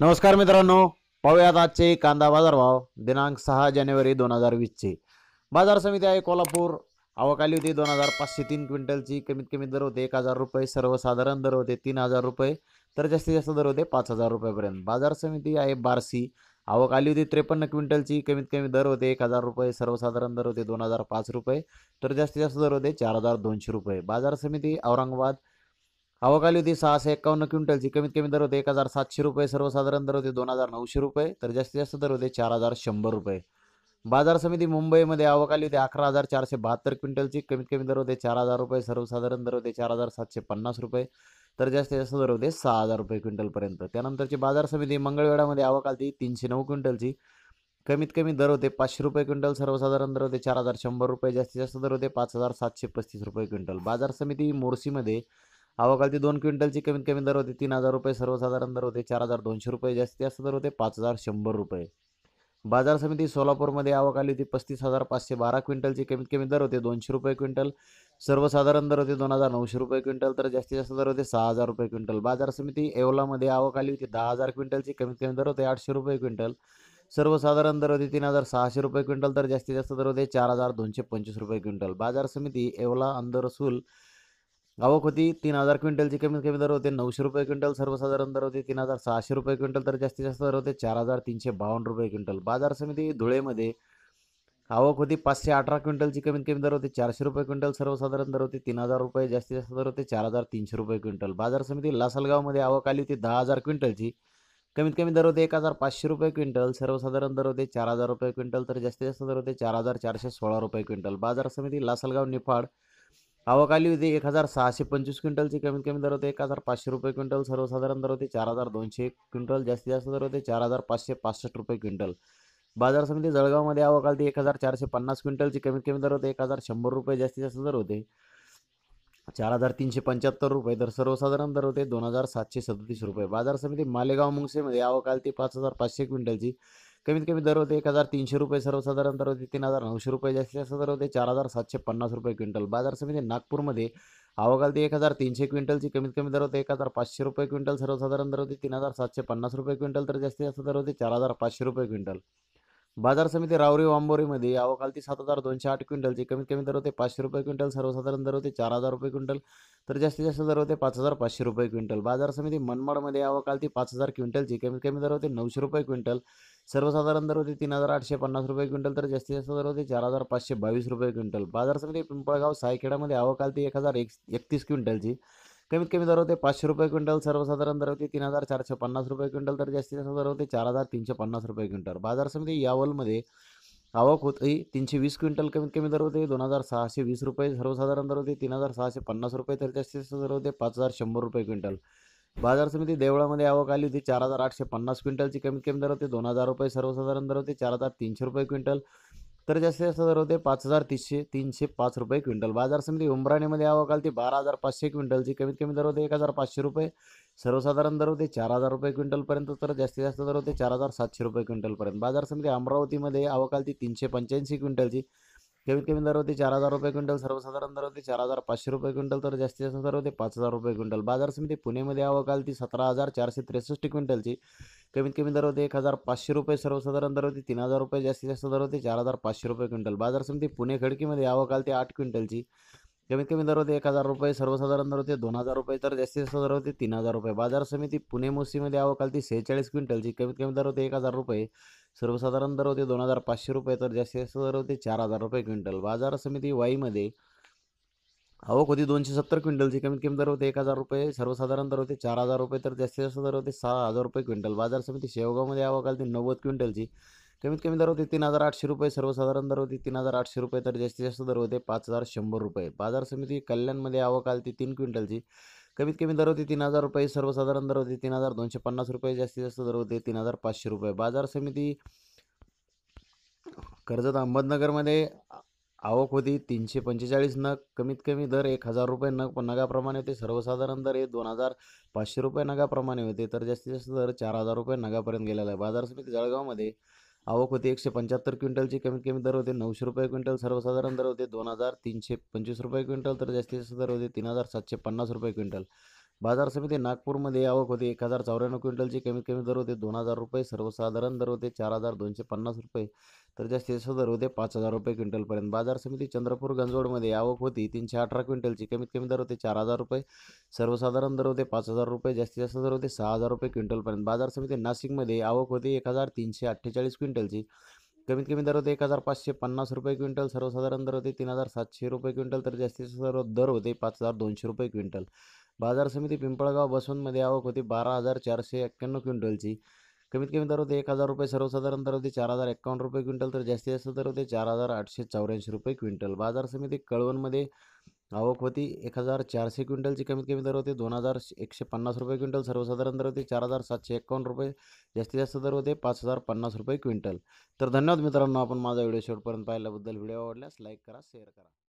नमस्कार मित्रांनो पाहूयात आजचे कांदा बाजारभाव दिनांक सहा जानेवारी दोन हजार वीसचे बाजार समिती आहे कोल्हापूर आवक आली होती दोन हजार पाचशे तीन क्विंटलची कमीत कमी दर होते एक हजार रुपये सर्वसाधारण दर होते तीन हजार रुपये तर जास्तीत जास्त दर होते पाच हजार रुपयापर्यंत बाजार समिती आहे बारसी आवक आली होती त्रेपन्न क्विंटलची कमीत कमी दर होते एक हजार रुपये सर्वसाधारण दर होते दोन हजार पाच रुपये तर जास्तीत जास्त दर होते चार हजार दोनशे रुपये बाजार समिती औरंगाबाद आवकाली होती सहाशे एक्कावन्न क्विंटलची कमीत कमी दर होते एक हजार सातशे रुपये सर्वसाधारण दर होते दोन हजार नऊशे रुपये तर जास्तीत जास्त दर होते चार हजार शंभर रुपये बाजार समिती मुंबईमध्ये अवकाली होते होती अकरा हजार चारशे बहात्तर क्विंटलची कमीत कमी दर होते चार हजार रुपये सर्वसाधारण दर होते चार हजार सातशे पन्नास रुपये तर जास्तीत जास्त दर होते सहा हजार रुपये क्विंटलपर्यंत त्यानंतरची बाजार समिती मंगळवेढामध्ये आवक आली तीनशे नऊ क्विंटलची कमीत कमी दर होते पाचशे रुपये क्विंटल सर्वसाधारण दर होते चार हजार शंभर रुपये जास्तीत जास्त दर होते पाच हजार सातशे पस्तीस रुपये क्विंटल बाजार समिती मोर्सीमध्ये ती दोन क्विंटलची कमीत कमी दर होते तीन हजार रुपये सर्वसाधारण दर होते चार हजार दोनशे रुपये जास्तीत जास्त दर होते पाच हजार शंभर रुपये बाजार समिती सोलापूरमध्ये आवक आली होती पस्तीस हजार पाचशे बारा क्विंटलची कमीत कमी दर होते दोनशे रुपये क्विंटल सर्वसाधारण दर होते दोन हजार नऊशे रुपये क्विंटल तर जास्तीत जास्त दर होते सहा हजार रुपये क्विंटल बाजार समिती येवलामध्ये आवक आली होती दहा हजार क्विंटलची कमीत कमी दर होते आठशे रुपये क्विंटल सर्वसाधारण दर होते तीन हजार सहाशे रुपये क्विंटल तर जास्तीत जास्त दर होते चार हजार दोनशे पंचवीस रुपये क्विंटल बाजार समिती येवला अंदरसूल आवक होती तीन हजार क्विंटलची कमीत कमी दर होते नऊशे रुपये क्विंटल सर्वसाधारण दर होते तीन हजार सहाशे रुपये क्विंटल तर जास्ती जास्त दर होते चार हजार तीनशे बावन्न रुपये क्विंटल बाजार समिती धुळेमध्ये आवक होती पाचशे अठरा क्विंटलची कमीत कमी दर होते चारशे रुपये क्विंटल सर्वसाधारण दर होते तीन हजार रुपये जास्तीत जास्त दर होते चार हजार तीनशे रुपये क्विंटल बाजार समिती लासलगावमध्ये आवक आली होती दहा हजार क्विंटलची कमीत कमी दर होते एक हजार पाचशे रुपये क्विंटल सर्वसाधारण दर होते चार हजार रुपये क्विंटल तर जास्तीत जास्त दर होते चार हजार चारशे सोळा रुपये क्विंटल बाजार समिती लासलगाव निफाड आवकाली होते एक हजार सहाशे पंचवीस क्विंटलची कमीत कमी दर होते एक हजार पाचशे रुपये क्विंटल सर्वसाधारण दर होते चार हजार दोनशे एक क्विंटल जास्तीत जास्त दर होते चार हजार पाचशे पासष्ट रुपये क्विंटल बाजार समिती जळगावमध्ये आवक ते एक हजार चारशे पन्नास क्विंटलची कमीत कमी दर होते एक हजार शंभर रुपये जास्तीत जास्त दर होते चार हजार तीनशे पंच्याहत्तर रुपये तर सर्वसाधारण दर होते दोन हजार सातशे सदतीस रुपये बाजार समिती मालेगाव मुंगसेमध्ये आवकाल ते पाच हजार पाचशे क्विंटलची कमीत कमी दर होते एक हजार तीनशे रुपये सर्वसाधारण दर होते तीन हजार नऊशे रुपये जास्तीत जास्त दर होते चार हजार सातशे पन्नास रुपये क्विंटल बाजार समिती नागपूरमध्ये ते एक हजार तीनशे क्विंटलची कमीत कमी दर होते एक हजार पाचशे रुपये क्विंटल सर्वसाधारण दर होते तीन हजार सातशे पन्नास रुपये क्विंटल तर जास्तीत जास्त दर होते चार हजार पाचशे रुपये क्विंटल बाजार समिती रावरी वांबोरीमध्ये ती सात हजार दोनशे आठ क्विंटलची कमीत कमी दर होते पाचशे रुपये क्विंटल सर्वसाधारण दर होते चार हजार रुपये क्विंटल तर जास्तीत जास्त दर होते पाच हजार पाचशे रुपये क्विंटल बाजार समिती मनमाडमध्ये ती पाच हजार क्विंटलची कमीत कमी दर होते नऊशे रुपये क्विंटल सर्वसाधारण दर होते तीन हजार आठशे पन्नास रुपये क्विंटल तर जास्तीत जास्त दर होते चार हजार पाचशे बावीस रुपये क्विंटल बाजार समिती पिंपळगाव सायखेडामध्ये आवक ते एक हजार एक एकतीस क्विंटलची कमीत कमी दर होते पाचशे रुपये क्विंटल सर्वसाधारण दर होते तीन हजार चारशे पन्नास रुपये क्विंटल तर जास्तीत जास्त दर होते चार हजार तीनशे पन्नास रुपये क्विंटल बाजार समिती यावलमध्ये आवक होती तीनशे वीस क्विंटल कमीत कमी दर होते दोन हजार सहाशे वीस रुपये सर्वसाधारण दर होते तीन हजार सहाशे पन्नास रुपये तर जास्तीत जास्त दर होते पाच हजार शंभर रुपये क्विंटल बाजार समिती देवळामध्ये आवक आली होती चार हजार आठशे पन्नास क्विंटलची कमीत कमी दर होते दोन हजार रुपये सर्वसाधारण दर होते चार हजार तीनशे रुपये क्विंटल तर जास्तीत जास्त दर होते पाच हजार तीनशे तीनशे पाच रुपये क्विंटल बाजार समिती उमराणीमध्ये आवक आली ती बारा हजार पाचशे क्विंटलची कमीत कमी दर होते एक हजार पाचशे रुपये सर्वसाधारण दर होते चार हजार रुपये क्विंटलपर्यंत तर जास्तीत जास्त दर होते चार हजार सातशे रुपये क्विंटलपर्यंत बाजार समिती अमरावतीमध्ये आवक आली ती तीनशे पंच्याऐंशी क्विंटलची कमीत कमी दर होते चार हजार रुपये क्विंटल सर्वसाधारण दर होते चार हजार पाचशे रुपये क्विंटल तर जास्तीत जास्त दर होते पाच हजार रुपये क्विंटल बाजार समिती पुणेमध्ये आवकाल ती सतरा हजार चारशे त्रेसष्ट क्विंटलची कमीत कमी दर होते एक हजार पाचशे रुपये सर्वसाधारण दर होते तीन हजार रुपये जास्तीत जास्त दर होते चार हजार पाचशे रुपये क्विंटल बाजार समिती पुणे खडकीमध्ये आवकाल ते आठ क्विंटलची कमीत कमी दर होते एक हजार रुपये सर्वसाधारण दर होते दोन हजार रुपये तर जास्तीत जास्त दर होते तीन हजार रुपये बाजार समिती पुणे मोसीमध्ये आवकाल ती सेहेचाळीस क्विंटलची कमीत कमी दर होते एक हजार रुपये सर्वसाधारण दर होते दोन हजार पाचशे रुपये तर जास्तीत जास्त दर होते चार हजार रुपये क्विंटल बाजार समिती वाईमध्ये आवक होती दोनशे सत्तर क्विंटलची कमीत कमी दर होते एक हजार रुपये सर्वसाधारण दर होते चार हजार रुपये तर जास्तीत जास्त दर होते सहा हजार रुपये क्विंटल बाजार समिती शेवगावमध्ये आवक आली ती नव्वद क्विंटलची कमीत कमी दर होते तीन हजार आठशे रुपये सर्वसाधारण दर होती तीन हजार आठशे रुपये तर जास्तीत जास्त दर होते पाच हजार शंभर रुपये बाजार समिती कल्याणमध्ये आवक आली ती तीन क्विंटलची कमीत कमी दर होते तीन हजार रुपये सर्वसाधारण दर होते तीन हजार दोनशे पन्नास रुपये जास्तीत जास्त दर होते तीन हजार पाचशे रुपये बाजार समिती कर्जत अहमदनगरमध्ये आवक होती तीनशे पंचेचाळीस नग कमीत कमी दर एक हजार रुपये नग पण नगाप्रमाणे होते सर्वसाधारण दर हे दोन हजार पाचशे रुपये नगाप्रमाणे होते तर जास्तीत जास्त दर चार हजार रुपये नगापर्यंत गेलेला आहे बाजार समिती जळगावमध्ये आवक होती एकशे पंच्याहत्तर क्विंटलची कमीत कमी दर होते नऊशे रुपये क्विंटल सर्वसाधारण दर होते दोन हजार तीनशे पंचवीस रुपये क्विंटल तर जास्तीत जास्त दर होते तीन हजार सातशे पन्नास रुपये क्विंटल बाजार समिती नागपूरमध्ये आवक होती एक हजार चौऱ्याण्णव क्विंटलची कमीत कमी दर होते दोन हजार रुपये सर्वसाधारण दर होते चार हजार दोनशे पन्नास रुपये तर जास्तीत दर होते पाच हजार रुपये क्विंटलपर्यंत बाजार समिती चंद्रपूर गंजवडमध्ये आवक होती तीनशे अठरा क्विंटलची कमीत कमी दर होते चार हजार रुपये सर्वसाधारण दर होते पाच हजार रुपये जास्तीत जास्त दर होते सहा हजार रुपये क्विंटलपर्यंत बाजार समिती नाशिकमध्ये आवक होती एक हजार तीनशे अठ्ठेचाळीस क्विंटलची कमीत कमी दर होते एक हजार पाचशे पन्नास रुपये क्विंटल सर्वसाधारण दर होते तीन हजार सातशे रुपये क्विंटल तर जास्तीत जास्त दर होते पाच हजार दोनशे रुपये क्विंटल बाजार समिती पिंपळगाव बसवंतमध्ये आवक होती बारा हजार चारशे एक्क्याण्णव क्विंटलची कमीत कमी दर होते एक हजार रुपये सर्वसाधारण दर होते चार हजार एक्कावन्न रुपये क्विंटल तर जास्तीत जास्त दर होते चार हजार आठशे चौऱ्याऐंशी रुपये क्विंटल बाजार समिती कळवणमध्ये आवक होती एक हजार चारशे क्विंटलची कमीत कमी दर होते दोन हजार एकशे पन्नास रुपये क्विंटल सर्वसाधारण दर होते चार हजार सातशे एकावन्न रुपये जास्तीत जास्त दर होते पाच हजार पन्नास रुपये क्विंटल तर धन्यवाद मित्रांनो आपण माझा व्हिडिओ शेवटपर्यंत पाहिल्याबद्दल व्हिडिओ आवडल्यास लाईक करा शेअर करा